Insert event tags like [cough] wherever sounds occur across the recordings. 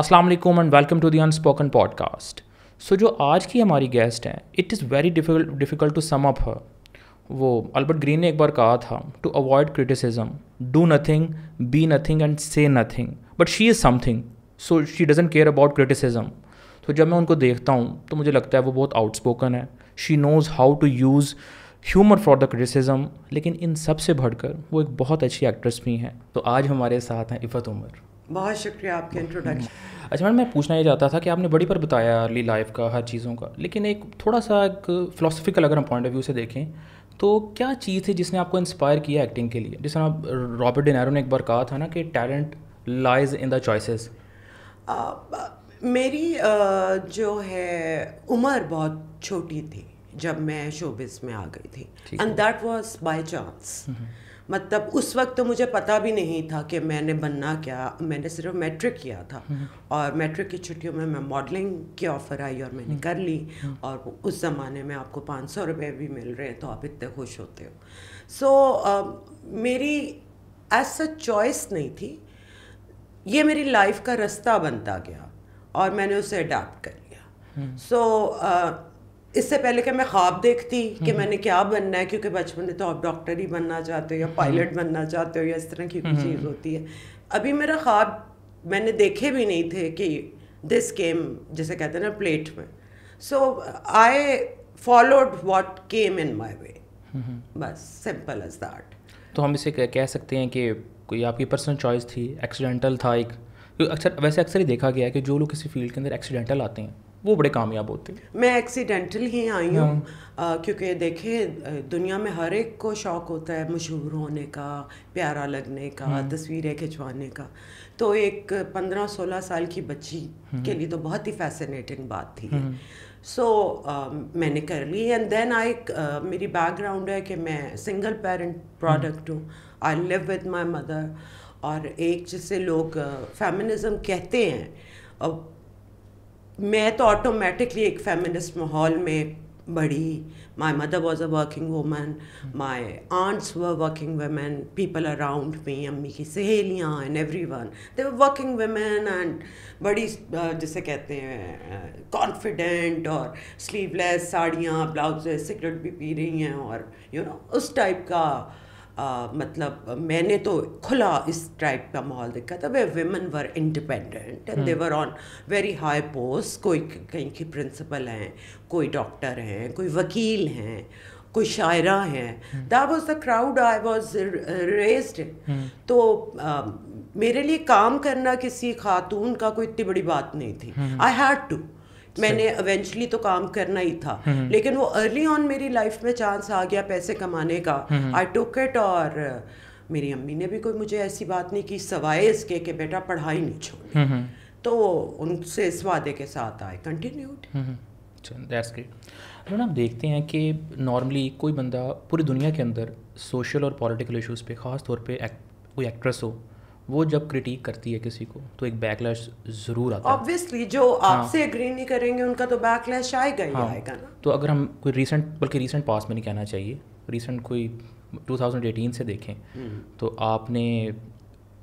अस्सलाम वालेकुम and welcome to the unspoken podcast so जो आज की हमारी गेस्ट हैं it is very difficult difficult to sum up her वो अल्बर्ट ग्रीन ने एक बार कहा था to avoid criticism do nothing be nothing and say nothing but she is something so she doesn't care about criticism तो जब मैं उनको देखता हूँ तो मुझे लगता है वो बहुत आउटस्पोकन है she knows how to use humour for the criticism लेकिन इन सब से बढ़कर वो एक बहुत अच्छी एक्ट्रेस भी हैं तो आज हमारे साथ हैं इफ़त उमर बहुत शुक्रिया आपके इंट्रोडक्शन अच्छा मैम मैं पूछना ये चाहता था कि आपने बड़ी पर बताया अर्ली लाइफ का हर चीज़ों का लेकिन एक थोड़ा सा एक फ़िलोसफिकल अगर हम पॉइंट ऑफ व्यू से देखें तो क्या चीज़ थी जिसने आपको इंस्पायर किया एक्टिंग के लिए जिस तरह रॉबर्ट डिनेरो ने एक बार कहा था ना कि talent lies in the choices मेरी जो है उम्र बहुत छोटी थी जब मैं शोबिस में आ गई थी and that was by chance मतलब उस वक्त तो मुझे पता भी नहीं था कि मैंने बनना क्या मैंने सिर्फ मैट्रिक किया था हम्म। और मैट्रिक की छुट्टियों में मैं मॉडलिंग की ऑफ़र आई और मैंने हम्म। कर ली हम्म। और उस ज़माने में आपको पाँच सौ रुपये भी मिल रहे हैं तो आप इतने खुश होते हो सो so, uh, मेरी एस सच चॉइस नहीं थी ये मेरी लाइफ का रास्ता बनता गया और मैंने उसे अडाप्ट कर लिया सो so, uh, इससे पहले कि मैं ख्वाब देखती कि मैंने क्या बनना है क्योंकि बचपन में तो आप डॉक्टर ही बनना चाहते हो या पायलट बनना चाहते हो या इस तरह की कोई चीज़ होती है अभी मेरा ख्वाब मैंने देखे भी नहीं थे कि दिस केम जैसे कहते हैं ना प्लेट में सो आई फॉलोड वॉट केम इन माई वे बस सिंपल एज दैट तो हम इसे कह सकते हैं कि कोई आपकी पर्सनल चॉइस थी एक्सीडेंटल था एक तो अक्सर वैसे अक्सर ही देखा गया है कि जो लोग किसी फील्ड के अंदर एक्सीडेंटल आते हैं वो बड़े कामयाब होते हैं मैं एक्सीडेंटल ही आई हूँ हाँ। क्योंकि देखें दुनिया में हर एक को शौक़ होता है मशहूर होने का प्यारा लगने का हाँ। तस्वीरें खिंचवाने का तो एक पंद्रह सोलह साल की बच्ची हाँ। के लिए तो बहुत ही फैसिनेटिंग बात थी सो so, uh, मैंने कर ली एंड देन आई मेरी बैकग्राउंड है कि मैं सिंगल पेरेंट प्रोडक्ट हूँ I live with my mother और एक जिसे लोग फेमिनिज़म uh, कहते हैं uh, मैं तो ऑटोमेटिकली एक फेमिनिस्ट माहौल में बड़ी my mother was a working woman my aunts working women people around me अम्मी की सहेलियाँ and every one they working women and बड़ी जिसे कहते हैं कॉन्फिडेंट और स्लीवलेस साड़ियाँ ब्लाउज सिगरेट भी पी रही हैं और यू you नो know, उस टाइप का आ, मतलब मैंने तो खुला इस टाइप का माहौल देखा था वे women were independent and they were on very high post कोई कहीं की प्रिंसिपल हैं कोई डॉक्टर हैं कोई वकील हैं कोई शायरा हैं that was the crowd I was raised तो आ, मेरे लिए काम करना किसी खातून का कोई इतनी बड़ी बात नहीं थी आई हैड टू मैंने अवेंचुअली तो काम करना ही था हम्म, हम्म। लेकिन वो अर्ली ऑन मेरी लाइफ में चांस आ गया पैसे कमाने का आई टुक इट और uh, मेरी अम्मी ने भी कोई मुझे ऐसी बात नहीं की सवाए इसके कि बेटा पढ़ाई नहीं छोड़ हम्म, तो उनसे इस वादे के साथ आए कंटिन्यूड तो मैडम आप देखते हैं कि नॉर्मली कोई बंदा पूरी दुनिया के अंदर सोशल और पॉलिटिकल इश्यूज़ पे ख़ास तौर पे एक, कोई एक्ट्रेस हो वो जब क्रिटिक करती है किसी को तो एक बैकलैश जरूर आता Obviously, है जो हाँ। आपसे हाँ, एग्री नहीं करेंगे उनका तो बैकलैश आएगा ही हाँ, आएगा ना तो अगर हम कोई रीसेंट बल्कि रीसेंट पास में नहीं कहना चाहिए रीसेंट कोई 2018 से देखें हम्म। तो आपने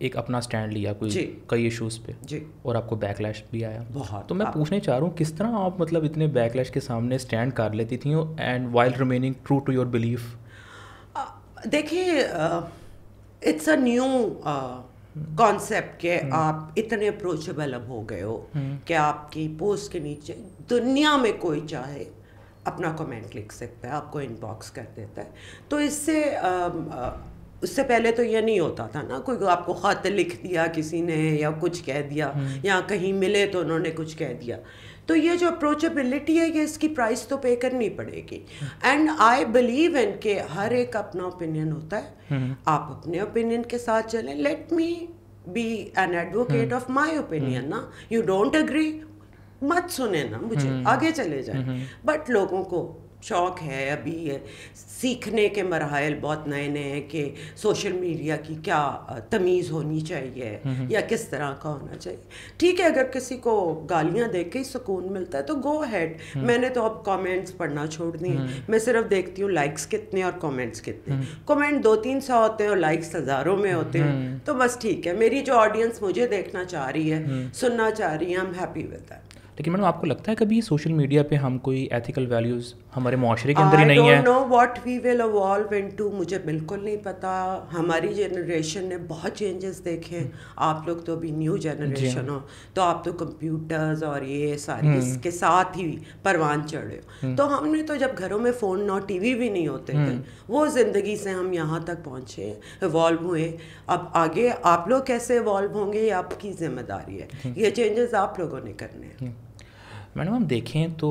एक अपना स्टैंड लिया कोई कई इश्यूज पे जी. और आपको बैकलैश भी आया बहुत तो मैं पूछने चाह रहा हूँ किस तरह आप मतलब इतने बैकलैश के सामने स्टैंड कर लेती थी and while remaining true to your belief देखिए इट्स अ न्यू कॉन्सेप्ट के हम्म। आप इतने अप्रोचेबल अब हो गए हो हम्म। कि आपकी पोस्ट के नीचे दुनिया में कोई चाहे अपना कमेंट लिख सकता है आपको इनबॉक्स कर देता है तो इससे उससे पहले तो ये नहीं होता था ना कोई आपको ख़त लिख दिया किसी ने या कुछ कह दिया हम्म। या कहीं मिले तो उन्होंने कुछ कह दिया तो ये जो अप्रोचेबिलिटी है ये इसकी प्राइस तो पे करनी पड़ेगी एंड आई बिलीव इन के हर एक अपना ओपिनियन होता है हम्म। आप अपने ओपिनियन के साथ चलें let me be an advocate of my opinion ना यू डोंट अग्री मत सुने ना मुझे हम्म। आगे चले जाए बट हम्म। लोगों को शौक़ है अभी है सीखने के मरहल बहुत नए नए हैं कि सोशल मीडिया की क्या तमीज़ होनी चाहिए हम्म, हम्म। या किस तरह का होना चाहिए ठीक है अगर किसी को गालियाँ देख के ही सुकून मिलता है तो गो हैड हम्म। मैंने तो अब कमेंट्स पढ़ना छोड़ दिए मैं सिर्फ देखती हूँ लाइक्स कितने और कमेंट्स कितने कमेंट दो तीन सौ होते हैं और लाइक्स हज़ारों में होते हैं तो बस ठीक है मेरी जो ऑडियंस मुझे देखना चाह रही है सुनना चाह रही है I am happy with that लेकिन मैडम आपको लगता है कभी सोशल मीडिया पे हम कोई एथिकल वैल्यूज़ हमारे माशरे के अंदर ही नहीं है no what we will evolve into मुझे बिल्कुल नहीं पता हमारी जनरेशन ने बहुत चेंजेस देखे हैं आप लोग तो अभी न्यू जनरेशन हो तो आप तो कंप्यूटर्स और ये सारे हम्म। इसके साथ ही परवान चढ़े हो हम्म। तो हमने तो जब घरों में फ़ोन और टीवी भी नहीं होते थे हम्म। वो ज़िंदगी से हम यहाँ तक पहुँचे इवॉल्व हुए अब आगे आप लोग कैसे इवॉल्व होंगे ये आपकी जिम्मेदारी है ये चेंजेस आप लोगों ने करने हैं मैडम हम देखें तो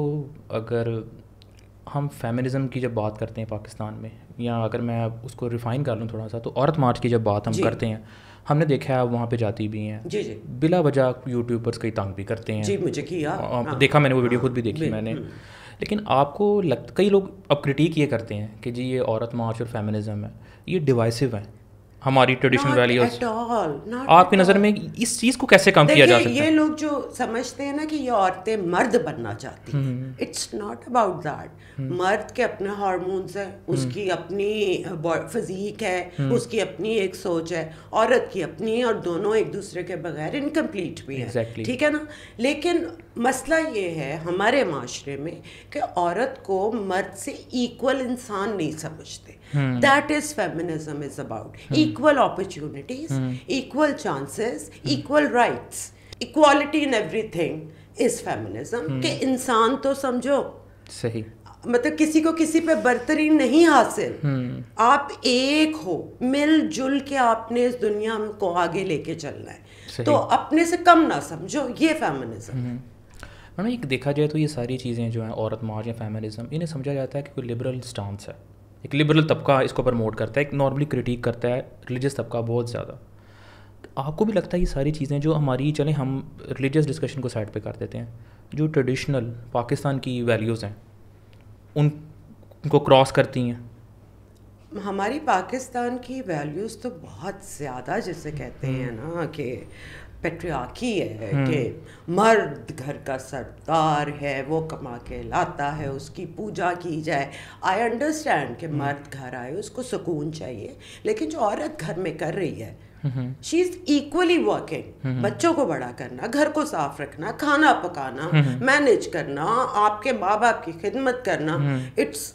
अगर हम फेमिनिज़म की जब बात करते हैं पाकिस्तान में या अगर मैं उसको रिफ़ाइन कर लूँ थोड़ा सा तो औरत मार्च की जब बात हम करते हैं हमने देखा है वहाँ पे जाती भी हैं जी जी बिला वजह यूट्यूबर्स कई तंग भी करते हैं जी मुझे किया हाँ।, हाँ, देखा मैंने वो वीडियो खुद भी देखी मैंने हम्म। लेकिन आपको लग कई लोग अब क्रिटिक ये करते हैं कि जी ये औरत मार्च और फेमिनिज़म है ये डिवाइसिव है हमारी ट्रेडिशनल वैल्यूज आपकी नज़र में इस चीज़ को कैसे कम किया जा सकता है ये लोग जो समझते हैं ना कि ये औरतें मर्द बनना चाहती हैं इट्स नॉट अबाउट दैट मर्द के अपने हार्मोन्स हैं हम्म। उसकी अपनी फिजिक है हम्म। उसकी अपनी एक सोच है औरत की अपनी और दोनों एक दूसरे के बगैर इनकम्प्लीट भी है exactly. ठीक है ना लेकिन मसला ये है हमारे माशरे में कि औरत को मर्द से इक्वल इंसान नहीं समझते that is feminism is about equal opportunities equal chances equal rights equality in everything is feminism के इंसान तो समझो सही मतलब किसी को किसी पे बर्तरी नहीं हासिल hmm. आप एक हो मिलजुल के आपने इस दुनिया को आगे लेके चलना है तो अपने से कम ना समझो ये फेमिनिज्म है hmm. मैडम एक देखा जाए तो ये सारी चीज़ें जो हैं औरत मार्च या फेमिनिज्म इन्हें समझा जाता है कि कोई लिबरल स्टांस है एक लिबरल तबका इसको प्रमोट करता है एक नॉर्मली क्रिटिक करता है रिलीजियस तबका बहुत ज़्यादा आपको भी लगता है ये सारी चीज़ें जो हमारी चलें हम रिलीजियस डिस्कशन को साइड पे कर देते हैं जो ट्रेडिशनल पाकिस्तान की वैल्यूज़ हैं उन उनको क्रॉस करती हैं हमारी पाकिस्तान की वैल्यूज़ तो बहुत ज़्यादा जैसे कहते हैं हम्म। ना कि पेट्रियाकी है हम्म। कि मर्द घर का सरदार है वो कमा के लाता है उसकी पूजा की जाए आई अंडरस्टैंड कि हम्म। मर्द घर आए उसको सुकून चाहिए लेकिन जो औरत घर में कर रही है शी इज इक्वली वर्किंग बच्चों को बड़ा करना घर को साफ रखना खाना पकाना मैनेज हम्म। करना आपके माँ बाप की खिदमत करना it's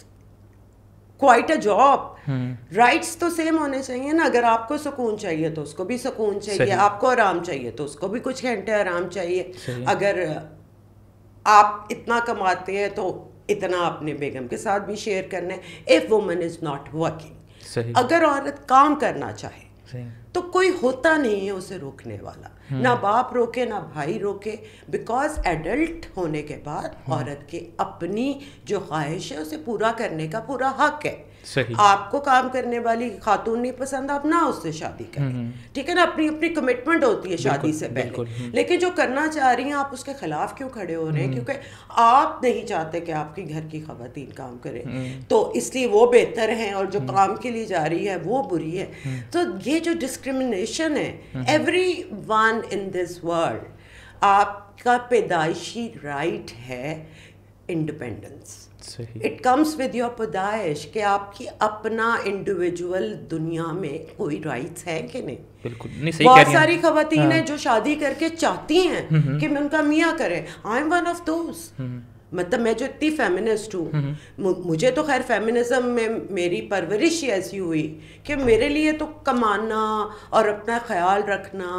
quite a job rights hmm. तो सेम होने चाहिए ना अगर आपको सुकून चाहिए तो उसको भी सुकून चाहिए आपको आराम चाहिए तो उसको भी कुछ घंटे आराम चाहिए अगर आप इतना कमाते हैं तो इतना आपने बेगम के साथ भी शेयर करना है if woman is not working अगर औरत काम करना चाहे तो कोई होता नहीं है उसे रोकने वाला ना बाप रोके ना भाई रोके बिकॉज एडल्ट होने के बाद हम्म। औरत के अपनी जो ख्वाहिश है उसे पूरा करने का पूरा हक है सही। आपको काम करने वाली खातून नहीं पसंद आप ना उससे शादी करें हम्म, हम्म। ठीक है ना अपनी अपनी कमिटमेंट होती है शादी से पहले लेकिन जो करना चाह रही हैं आप उसके खिलाफ क्यों खड़े हो रहे हैं क्योंकि आप नहीं चाहते कि आपकी घर की खातन काम करें तो इसलिए वो बेहतर हैं और जो काम के लिए जा रही है वो बुरी है तो ये जो डिस्क्रिमिनेशन है every one one in this world आपका पैदाइशी राइट है independence it comes with your पैदाइश कि आपकी अपना इंडिविजुअल दुनिया में कोई राइट्स है कि नहीं बिल्कुल बहुत सारी खातन हाँ। है जो शादी करके चाहती हैं हम्म, हम्म। कि मैं उनका मियाँ करें आई एम वन ऑफ दोस्त मतलब मैं जो इतनी फेमिनिस्ट हूँ हम्म, हम्म। मुझे तो खैर फेमिनिज्म में मेरी परवरिश ही ऐसी हुई कि मेरे लिए तो कमाना और अपना ख्याल रखना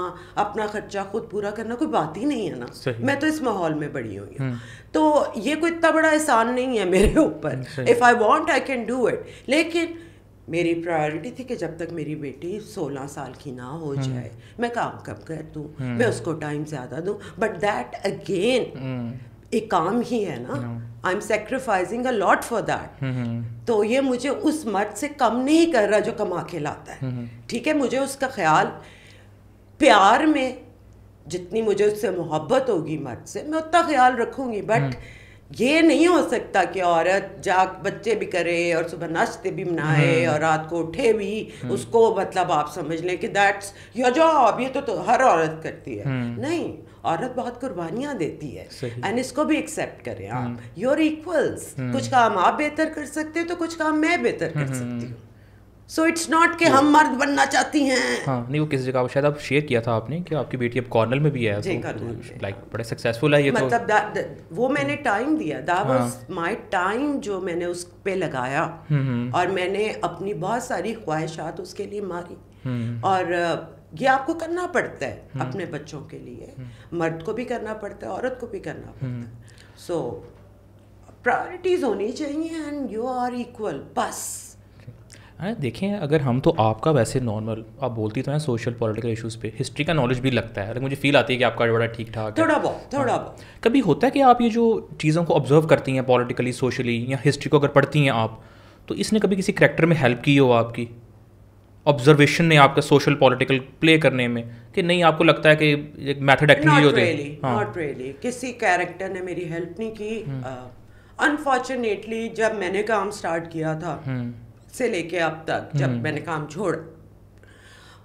अपना खर्चा खुद पूरा करना कोई बात ही नहीं है ना मैं तो इस माहौल में बड़ी हुई हम्म। तो ये कोई इतना बड़ा एहसान नहीं है मेरे ऊपर if I want I can do it लेकिन मेरी प्रायोरिटी थी कि जब तक मेरी बेटी 16 साल की ना हो जाए मैं काम कब कर दूँ मैं उसको टाइम ज़्यादा दूँ बट दैट अगेन एक काम ही है ना I am sacrificing a lot for that तो ये मुझे उस मर्द से कम नहीं कर रहा जो कमा के लाता है mm-hmm. ठीक है मुझे उसका ख्याल प्यार में जितनी मुझे उससे मोहब्बत होगी मर्द से मैं उतना ख्याल रखूंगी बट mm-hmm. ये नहीं हो सकता कि औरत जाग बच्चे भी करे और सुबह नाश्ते भी बनाए mm-hmm. और रात को उठे भी उसको मतलब आप समझ लें कि दैट्स योर जॉब ये तो, तो हर औरत करती है नहीं औरत बहुत कुर्बानियाँ देती है एंड इसको भी एक्सेप्ट करें आप योर हम्म। इक्वल्स हम्म। कुछ काम आप बेहतर कर सकते हो तो कुछ काम मैं बेहतर कर हम्म। सकती हूँ सो इट्स नॉट कि हम मर्द बनना चाहती हैं हाँ नहीं वो किसी जगह आप शायद आप शेयर किया था आपने कि आपकी बेटी अब कॉर्नल में भी है जी तो, लाइक बड़े सक्सेसफुल है ये मतलब तो, मतलब वो मैंने टाइम दिया दैट वाज माय टाइम जो मैंने उस पे लगाया और मैंने अपनी बहुत सारी ख्वाहिशात उसके लिए मारी और ये आपको करना पड़ता है हम्म। अपने बच्चों के लिए हम्म। मर्द को भी करना पड़ता है औरत को भी करना पड़ता है सो हम्म। प्रायोरिटीज़ होनी चाहिए एंड यू आर इक्वल बस अरे देखें अगर हम तो आपका वैसे नॉर्मल आप बोलती तो हैं सोशल पॉलिटिकल इश्यूज पे हिस्ट्री का नॉलेज भी लगता है अगर मुझे फील आती है कि आपका बड़ा ठीक ठाक थोड़ा बहुत हाँ। थोड़ा बहुत कभी होता है कि आप ये जो चीज़ों को ऑब्जर्व करती हैं पॉलिटिकली सोशली या हिस्ट्री को अगर पढ़ती हैं आप तो इसने कभी किसी करेक्टर में हेल्प की हो आपकी ऑब्जर्वेशन ने आपका सोशल पॉलिटिकल प्ले करने में कि नहीं आपको लगता है कि एक मेथड एक्टिंग ही होती really, है हाँ. Not really really. किसी कैरेक्टर ने मेरी हेल्प नहीं की हम्म। अनफॉर्चुनेटली uh, जब मैंने काम स्टार्ट किया था हुँ. हम्म। से लेके अब तक जब हम्म। मैंने काम छोड़ा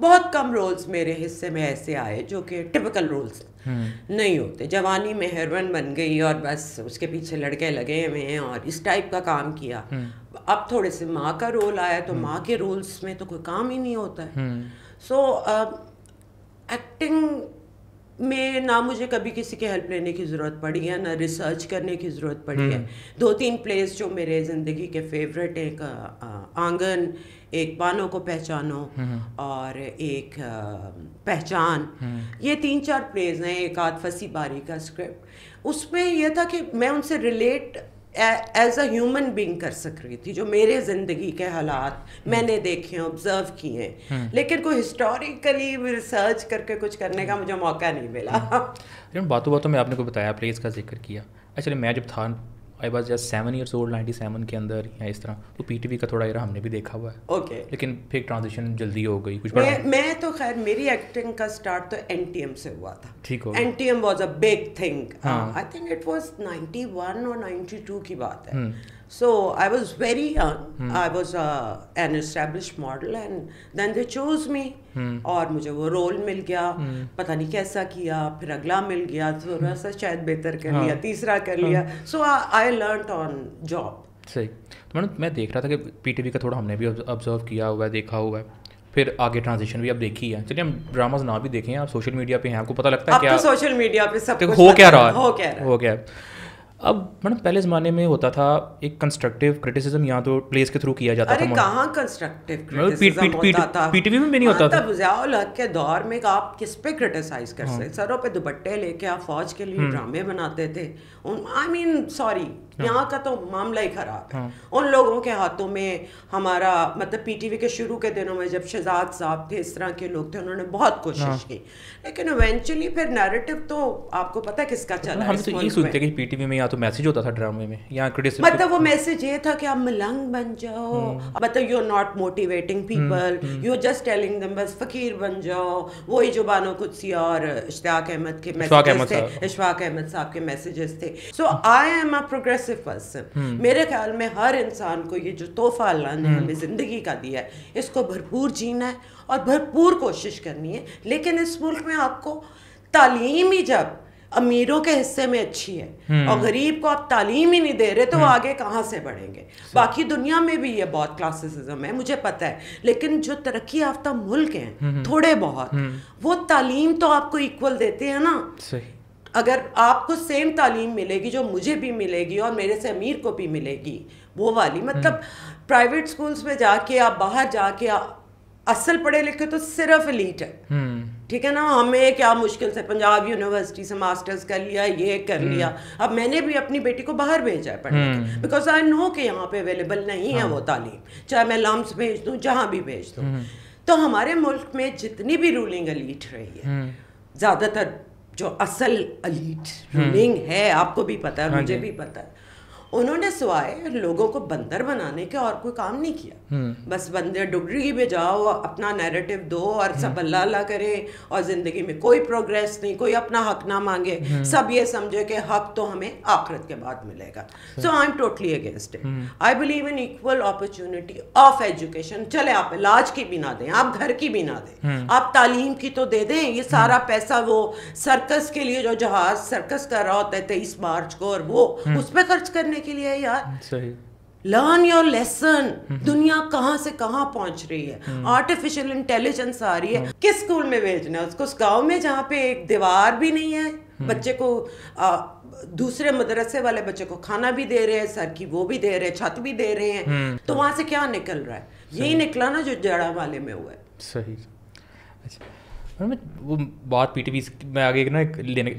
बहुत कम रोल्स मेरे हिस्से में ऐसे आए जो कि टिपिकल रोल्स हम्म। नहीं होते जवानी में हेरोइन बन गई और बस उसके पीछे लड़के लगे हुए हैं और इस टाइप का काम किया हम्म। अब थोड़े से माँ का रोल आया तो हम्म। माँ के रोल्स में तो कोई काम ही नहीं होता है सो एक्टिंग में ना मुझे कभी किसी की हेल्प लेने की ज़रूरत पड़ी है ना रिसर्च करने की ज़रूरत पड़ी है दो तीन प्लेस जो मेरे ज़िंदगी के फेवरेट हैं आंगन एक बानो को पहचानो हम्म। और एक पहचान हम्म। ये तीन चार प्लेज हैं एक आध फसी बारी का स्क्रिप्ट उसमें यह था कि मैं उनसे relate as a human being कर सक रही थी जो मेरे ज़िंदगी के हालात हम्म। मैंने देखे हैं ऑब्जर्व किए हैं लेकिन कोई हिस्टोरिकली रिसर्च करके कुछ करने का मुझे मौका नहीं मिला बातों बातों में आपने को बताया प्लेस का जिक्र किया एक्चुअली अच्छा, मैं जब था I was just seven years old ninety seven के अंदर या इस तरह तो पी टी वी का थोड़ा इरा हमने भी देखा हुआ है ओके okay. लेकिन फिर ट्रांजिशन जल्दी हो गई कुछ मैं, मैं तो खैर मेरी एक्टिंग का स्टार्ट तो एन टी एम से हुआ था ठीक हो N T M was a big thing I think it was ninety one और नाइनटी टू की बात है हम्म। So I was very young. Hmm. I was uh, an established model, and then they chose me. Hmm. और मुझे वो role मिल गया hmm. पता नहीं कैसा किया फिर अगला मिल गया थोड़ा सा शायद बेहतर कर लिया हाँ। तीसरा कर लिया so I learn on job सही तो मैडम मैं देख रहा था कि पीटीवी का थोड़ा हमने भी ऑब्जर्व किया हुआ है देखा हुआ है फिर आगे ट्रांजिशन भी अब देखी है चलिए हम ड्रामाज ना भी देखें आप सोशल मीडिया पे हैं आपको पता लगता है तो क्या सोशल मीडिया पे सब तो हो क्या रहा है हो क्या हो क्या अब मैडम पहले ज़माने में होता था एक कंस्ट्रक्टिव क्रिटिसिज्म या तो प्लेस के थ्रू किया जाता अरे था कहाँ कंस्ट्रक्टिव क्रिटिसिज्म पीट, पीट, पीट, पीटीवी में भी नहीं होता हाँ, था जियाउल हक के दौर में आप किस पे क्रिटिसाइज कर सकते सरों पे दुपट्टे लेके आप फौज के लिए हम्म। ड्रामे बनाते थे आई मीन सॉरी हाँ। यहाँ का तो मामला ही खराब है हाँ। उन लोगों के हाथों में हमारा मतलब पीटीवी के शुरू के दिनों में जब शहजाद साहब थे इस तरह के लोग थे उन्होंने बहुत कोशिश हाँ। की लेकिन इवेंचुअली फिर नैरेटिव तो आपको पता है किसका तो चला हम तो सुनते कि पीटीवी में या तो मैसेज होता था ड्रामे में या क्रिटिसिज्म मतलब वो मैसेज ये था कि आप मलंग बन जाओ मतलब you are not motivating people you are just telling them बस फकीर बन जाओ वही जो बानो कुदसी और इश्ताक अहमद के मैसेजेस थे इशफाक अहमद साहब के मैसेजेस थे so I am a progressive progressive person. Hmm. मेरे ख्याल में हर इंसान को ये जो तोहफा अल्लाह ने हमें हम्म। ज़िंदगी का दिया है इसको भरपूर जीना है और भरपूर कोशिश करनी है लेकिन इस मुल्क में आपको तालीम ही जब अमीरों के हिस्से में अच्छी है और हम्म। गरीब को आप तालीम ही नहीं दे रहे तो वो हम्म। आगे कहाँ से बढ़ेंगे बाकी दुनिया में भी ये बहुत क्लासिसिज्म है मुझे पता है लेकिन जो तरक्की याफ्ता मुल्क हैं थोड़े बहुत वो तालीम तो आपको इक्वल देते हैं ना अगर आपको सेम तालीम मिलेगी जो मुझे भी मिलेगी और मेरे से अमीर को भी मिलेगी वो वाली मतलब प्राइवेट हम्म। स्कूल्स में जाके आप बाहर जाके असल पढ़े लिखे तो सिर्फ लीट है हम्म। ठीक है ना हमें क्या मुश्किल से पंजाब यूनिवर्सिटी से मास्टर्स कर लिया ये कर हम्म। लिया अब मैंने भी अपनी बेटी को बाहर भेजा है पढ़ने बिकॉज आई नो कि यहाँ पे अवेलेबल नहीं है हाँ। वो तालीम चाहे मैं लम्स भेज दूँ जहाँ भी भेज दूँ तो हमारे मुल्क में जितनी भी रूलिंग अलीट रही है ज़्यादातर जो असल अलीट रूलिंग हम्म। है आपको भी पता है हाँ मुझे भी पता है उन्होंने सिवाय लोगों को बंदर बनाने के और कोई काम नहीं किया हम्म। बस बंदर डुगरी में जाओ अपना नैरेटिव दो और सब हम्म। अल्लाह अल्लाह करें और ज़िंदगी में कोई प्रोग्रेस नहीं कोई अपना हक ना मांगे हम्म। सब ये समझे कि हक तो हमें आखिरत के बाद मिलेगा so I am totally against it I believe in equal opportunity of education चले आप इलाज की भी ना दें आप घर की भी ना दें आप तालीम की तो दे दें ये सारा पैसा वो सर्कस के लिए जो जहाज सर्कस कर रहा होता है तेईस मार्च को और वो उस पर खर्च करने करने के लिए है यार सही लर्न योर लेसन दुनिया कहाँ से कहाँ पहुंच रही है आर्टिफिशियल हम्म। इंटेलिजेंस आ रही है हम्म। किस स्कूल में भेजना है उसको उस गाँव में जहाँ पे एक दीवार भी नहीं है हम्म। बच्चे को आ, दूसरे मदरसे वाले बच्चे को खाना भी दे रहे हैं सर की वो भी दे रहे हैं छत भी दे रहे हैं तो वहाँ से क्या निकल रहा है यही निकला ना जो जड़ा वाले में हुआ है सही अच्छा मैं वो बात पी टी पीटीवी मैं आगे ना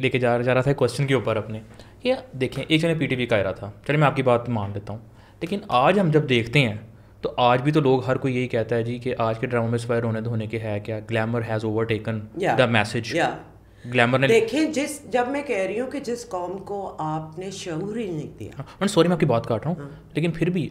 लेके जा जा रहा था क्वेश्चन के ऊपर अपने या देखें एक जने पी का आया था चलिए मैं आपकी बात मान लेता हूँ लेकिन आज हम जब देखते हैं तो आज भी तो लोग हर कोई यही कहता है जी कि आज के ड्रामा में स्पायर होने धोने के है क्या glamour has overtaken the message glamour ने देखें जिस जब मैं कह रही हूँ कि जिस कॉम को आपने शहूर ही नहीं दिया सॉरी हाँ, मैं आपकी बात काट रहा हूँ हाँ। लेकिन फिर भी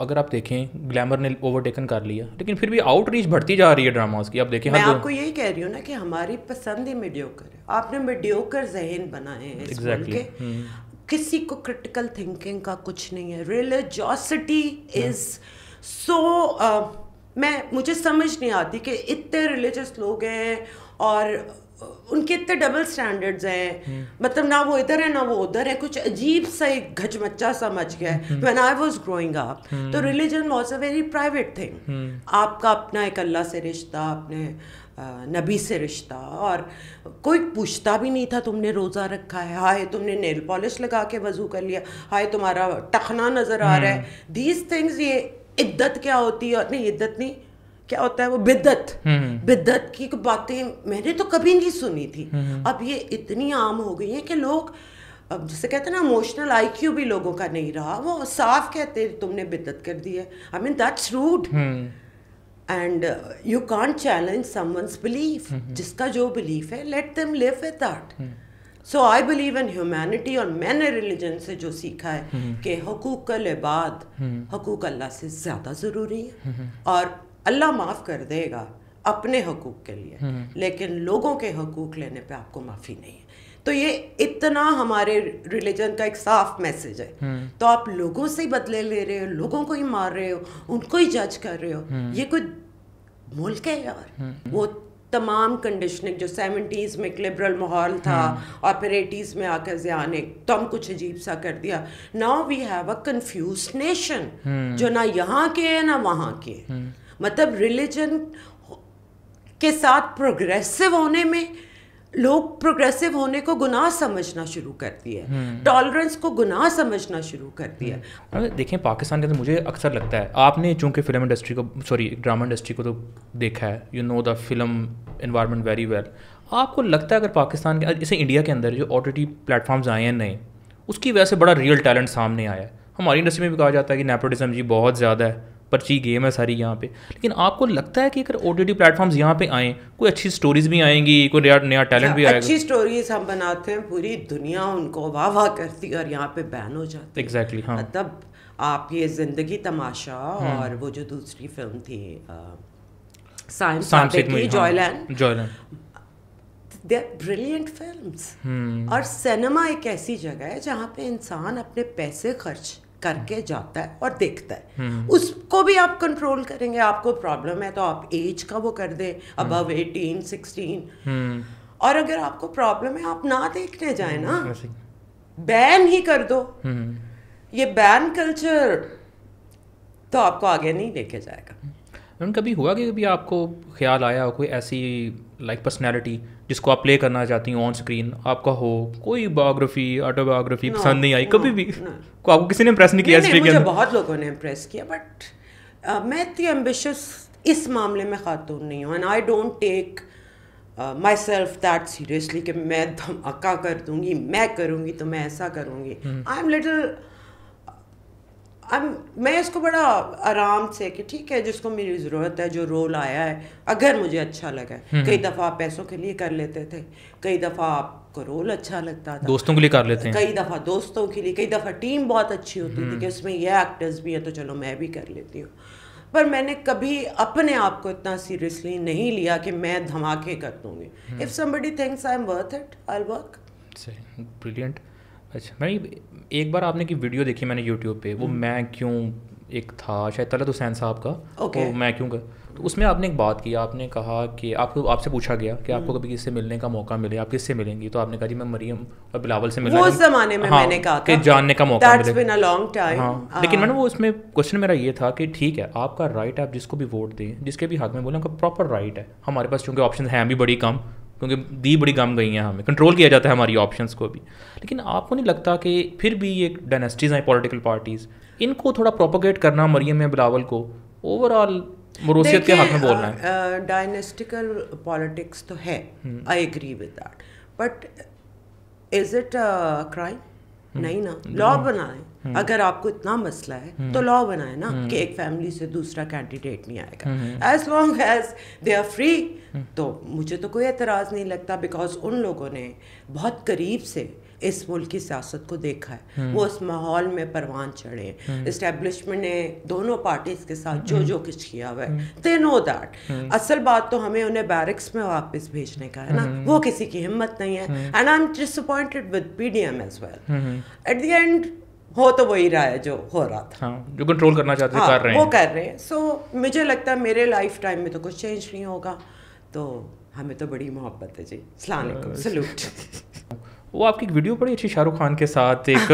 अगर आप देखें ग्लैमर ने ओवरटेकन कर लिया लेकिन फिर भी आउटरीच बढ़ती जा रही है ड्रामास की आप देखें मैं आपको यही कह रही हूँ ना कि हमारी पसंद ही मीडियोकर है आपने मीडियोकर जहन बनाए हैं exactly. एग्जैक्टली हम्म। किसी को क्रिटिकल थिंकिंग का कुछ नहीं है रिलीजॉसिटी इज सो मैं मुझे समझ नहीं आती कि इतने रिलीजियस लोग हैं और उनके इतने डबल स्टैंडर्ड्स हैं हम्म। मतलब ना वो इधर है ना वो उधर है कुछ अजीब सा एक घचमच्चा समझ गया है when I was growing up तो religion was a very private thing आपका अपना एक अल्लाह से रिश्ता अपने नबी से रिश्ता और कोई पूछता भी नहीं था तुमने रोज़ा रखा है हाय तुमने नेल पॉलिश लगा के वजू कर लिया हाय तुम्हारा टखना नज़र आ रहा है दीज हम्म। थिंग्स ये इद्दत क्या होती है और नहीं इद्दत नहीं क्या होता है वो बिद्दत हम्म। बिद्दत की बातें मैंने तो कभी नहीं सुनी थी हम्म। अब ये इतनी आम हो गई है कि लोग अब जैसे कहते हैं ना इमोशनल आईक्यू भी लोगों का नहीं रहा वो साफ कहते तुमने बिद्दत कर दी है I mean that's rude and you can't challenge someone's belief जिसका जो बिलीफ है let them live with that so I believe in humanity और मैंने रिलीजन से जो सीखा है हम्म। कि हकूक लबाद हकूक अल्लाह से ज़्यादा ज़रूरी है और अल्लाह माफ़ कर देगा अपने हकूक़ के लिए हम्म। लेकिन लोगों के हकूक़ लेने पे आपको माफ़ी नहीं है तो ये इतना हमारे रिलीजन का एक साफ मैसेज है हम्म। तो आप लोगों से बदले ले रहे हो लोगों को ही मार रहे हो उनको ही जज कर रहे हो हम्म। ये कोई मुल्क है यार वो तमाम कंडीशनिंग जो सेवेंटीज़ में एक लिबरल माहौल था और फिर एटीज़ में आकर जियान एक तो हम कुछ अजीब सा कर दिया now we have a confuse nation जो ना यहाँ के है ना वहाँ के है मतलब रिलीजन के साथ प्रोग्रेसिव होने में लोग प्रोग्रेसिव होने को गुनाह समझना शुरू कर दिया है टॉलरेंस को गुनाह समझना शुरू कर दिया हम्म। देखें पाकिस्तान के अंदर मुझे अक्सर लगता है आपने चूंकि फिल्म इंडस्ट्री को सॉरी ड्रामा इंडस्ट्री को तो देखा है you know the film environment very well आपको लगता है अगर पाकिस्तान के इसे इंडिया के अंदर जो ओ टी प्लेटफॉर्म्स आए हैं नए उसकी वजह से बड़ा रियल टैलेंट सामने आया है हमारी इंडस्ट्री में भी कहा जाता है कि नेपोटिज्म जी बहुत ज़्यादा है पर्ची गेम है सारी यहाँ पे लेकिन आपको लगता है कि अगर ओ टी टी प्लेटफॉर्म्स यहाँ पे आएँ कोई अच्छी स्टोरीज भी आएंगी कोई नया नया टैलेंट भी आएगा अच्छी स्टोरीज हम बनाते हैं पूरी दुनिया उनको वाह वाह करती है और यहाँ पे बैन हो जाती है एग्जैक्टली हाँ मतलब आप ये जिंदगी तमाशा हम्म। और वो जो दूसरी फिल्म थी ब्रिलियंट फिल्म हाँ। हम्म। और सिनेमा एक ऐसी जगह है जहाँ पे इंसान अपने पैसे खर्च करके जाता है और देखता है हम्म। उसको भी आप कंट्रोल करेंगे आपको प्रॉब्लम है तो आप एज का वो कर दें अबव एटीन सिक्सटीन और अगर आपको प्रॉब्लम है आप ना देखने जाए ना बैन हम्म, ही कर दो हम्म। ये बैन कल्चर तो आपको आगे नहीं लेके जाएगा मैम कभी हुआ कि कभी आपको ख्याल आया कोई ऐसी लाइक पर्सनैलिटी जिसको आप प्ले करना चाहती हूँ ऑन स्क्रीन आपका हो कोई बायोग्राफी ऑटोबायोग्राफी पसंद नहीं आई कभी भी को आपको किसी ने इम्प्रेस नहीं किया नहीं, के अंदर बहुत लोगों ने इम्प्रेस किया बट uh, मैं इतनी एम्बिशियस इस मामले में खातून नहीं हूँ and I don't take myself that seriously कि मैं धमाका कर दूंगी मैं करूँगी तो मैं ऐसा करूँगी आई एम लिटल मैं इसको बड़ा आराम से कि ठीक है जिसको मेरी ज़रूरत है जो रोल आया है अगर मुझे अच्छा लगा हम्म। कई दफ़ा आप पैसों के लिए कर लेते थे कई दफ़ा आपको रोल अच्छा लगता था दोस्तों के लिए कर लेते हैं कई दफ़ा दोस्तों के लिए कई दफ़ा टीम बहुत अच्छी होती थी कि हम्म। उसमें यह एक्टर्स भी हैं तो चलो मैं भी कर लेती हूँ पर मैंने कभी अपने आप को इतना सीरियसली नहीं लिया कि मैं धमाके कर दूँगी if somebody thinks I am worth it I work brilliant अच्छा मैं एक बार आपने की वीडियो देखी मैंने यूट्यूब पे वो हम्म। मैं क्यों एक था शायद तलत हुसैन साहब का okay. वो मैं क्यों का तो उसमें आपने एक बात की आपने कहा कि आपको आपसे पूछा गया कि आपको हम्म। कभी किससे मिलने का मौका मिले आप किससे मिलेंगी तो आपने कहा जी मैं मरियम और बिलावल से मिला उस जमाने में हाँ, मैंने कहा कि जानने का मौका मिले लॉन्ग टाइम हाँ लेकिन हाँ। मैंने वो उसमें क्वेश्चन मेरा ये था कि ठीक है आपका राइट है आप जिसको भी वोट दें जिसके भी हक में बोले उनका प्रॉपर राइट है हमारे पास चूंकि ऑप्शन हैं भी बड़ी कम क्योंकि दी बड़ी गम गई हैं हमें कंट्रोल किया जाता है हमारी ऑप्शंस को भी लेकिन आपको नहीं लगता कि फिर भी ये डायनेस्टीज़ हैं पॉलिटिकल पार्टीज़ इनको थोड़ा प्रोपोगेट करना मरियम बिलावल को ओवरऑल मरोसियत के हाथ में बोलना है डायनेस्टिकल पॉलिटिक्स तो है I agree with that but is it crime नहीं ना लॉ बनाए हम्म। अगर आपको इतना मसला है हम्म। तो लॉ बनाए ना हम्म। कि एक फैमिली से दूसरा कैंडिडेट नहीं आएगा as long as they are free तो मुझे तो कोई एतराज़ नहीं लगता बिकॉज उन लोगों ने बहुत करीब से इस मुल्क की सियासत को देखा है वो उस माहौल में परवान चढ़े इस्टेब्लिशमेंट ने दोनों पार्टीज के साथ जो जो कुछ किया हुआ है दे नो दैट असल बात तो हमें उन्हें बैरिक्स में वापस भेजने का है ना वो किसी की हिम्मत नहीं है and I am disappointed with P D M as well at the end हो तो वही रहा है जो हो रहा था हाँ, जो कंट्रोल करना चाहते हाँ, कर रहे हैं वो कर रहे हैं सो so, मुझे लगता है मेरे लाइफ टाइम में तो कुछ चेंज नहीं होगा तो हमें तो बड़ी मोहब्बत है जी सलाम सलूट [laughs] वो आपकी एक वीडियो बड़ी अच्छी शाहरुख खान के साथ एक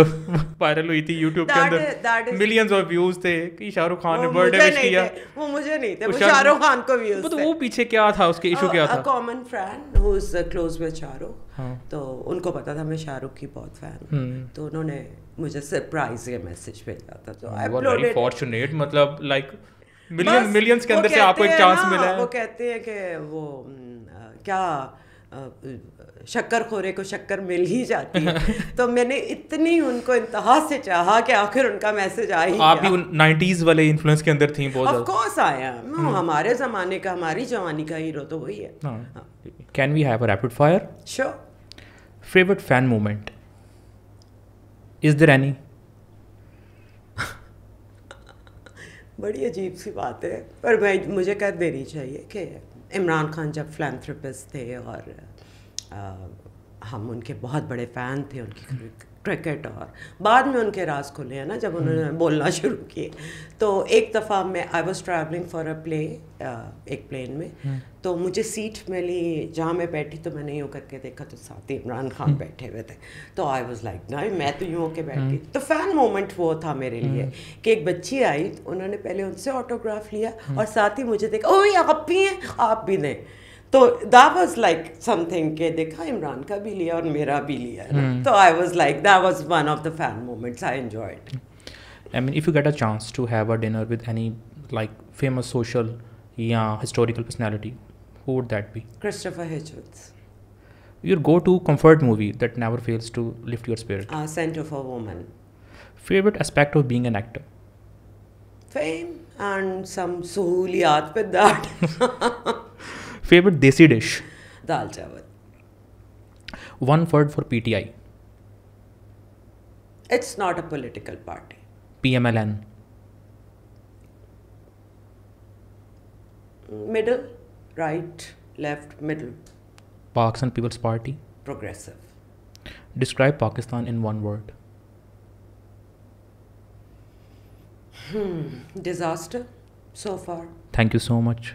वायरल [laughs] हुई थी यूट्यूब के अंदर मिलियंस ऑफ व्यूज थे कि शाहरुख खान ने बर्थडे विश किया वो मुझे नहीं थे शाहरुख खान को व्यूज तो वो पीछे क्या था उसके इशू क्या था common friend who is close with Shahrukh हाँ। तो उनको पता था मैं शाहरुख की बहुत फैन हूँ हम्म। तो उन्होंने मुझे सरप्राइज ये मैसेज भेजा था तो आई वाज वेरी फॉर्चूनेट मतलब लाइक मिलियंस मिलियंस के अंदर से आपको एक चांस मिला है वो कहते हैं कि वो हम्म, क्या शक्कर खोरे को शक्कर मिल ही जाती है [laughs] तो मैंने इतनी उनको इंतहा से चाहा कि आखिर उनका मैसेज आ ही आप भी नाइन्टीज वाले इन्फ्लुएंस के अंदर थी बहुत ऑफ कोर्स आया हमारे जमाने का हमारी जवानी का हीरो तो वही है can we have a rapid fire sure favourite fan moment is there any बड़ी अजीब सी बात है पर भाई मुझे कर देनी चाहिए कि इमरान खान जब फ्लैंथ्रपिस्ट थे और आ, हम उनके बहुत बड़े फ़ैन थे उनकी क्रिकेट और बाद में उनके राज खुले हैं ना जब उन्होंने हम्म। बोलना शुरू किए तो एक दफ़ा मैं I was travelling for a play एक प्लेन में हम्म। तो मुझे सीट मिली जहाँ मैं बैठी तो मैंने यूँ करके देखा तो साथ ही इमरान खान हम्म। बैठे हुए थे तो आई वॉज लाइक ना मैं तो यूँ होके बैठी तो फैन मोमेंट वो था मेरे लिए कि एक बच्ची आई उन्होंने पहले उनसे ऑटोग्राफ लिया और साथ ही मुझे देखा ओ आप भी हैं आप भी दें तो दैट वाज लाइक समथिंग के देखा इमरान का भी लिया और मेरा भी लिया hmm. तो I was like that was one of the fan moments I enjoyed I mean if you get a chance to have a dinner with any like famous social या historical personality who would that be christopher hitchens your go-to comfort movie that never fails to lift your spirit uh, scent of a woman favorite aspect of being an actor fame and some suhuliyat with that [laughs] Favorite desi dish? Dal chawal. One word for PTI? It's not a political party. PMLN? Middle, right, left, middle. Pakistan People's Party? Progressive. Describe Pakistan in one word. Hmm, disaster so far. Thank you so much.